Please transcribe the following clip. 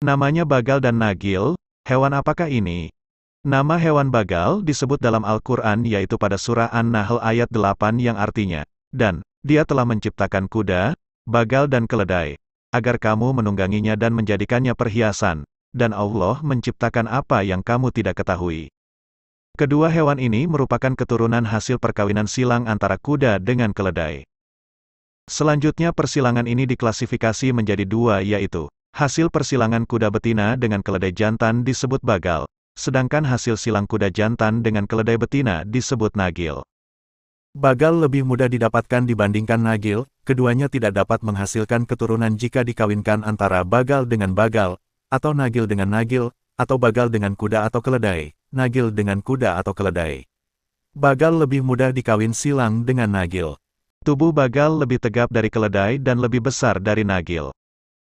Namanya bagal dan nagil, hewan apakah ini? Nama hewan bagal disebut dalam Al-Quran yaitu pada surah An-Nahl ayat 8 yang artinya, dan, dia telah menciptakan kuda, bagal dan keledai, agar kamu menungganginya dan menjadikannya perhiasan, dan Allah menciptakan apa yang kamu tidak ketahui. Kedua hewan ini merupakan keturunan hasil perkawinan silang antara kuda dengan keledai. Selanjutnya persilangan ini diklasifikasi menjadi dua yaitu, Hasil persilangan kuda betina dengan keledai jantan disebut bagal, sedangkan hasil silang kuda jantan dengan keledai betina disebut nagil. Bagal lebih mudah didapatkan dibandingkan nagil, keduanya tidak dapat menghasilkan keturunan jika dikawinkan antara bagal dengan bagal, atau nagil dengan nagil, atau bagal dengan kuda atau keledai, nagil dengan kuda atau keledai. Bagal lebih mudah dikawin silang dengan nagil. Tubuh bagal lebih tegap dari keledai dan lebih besar dari nagil.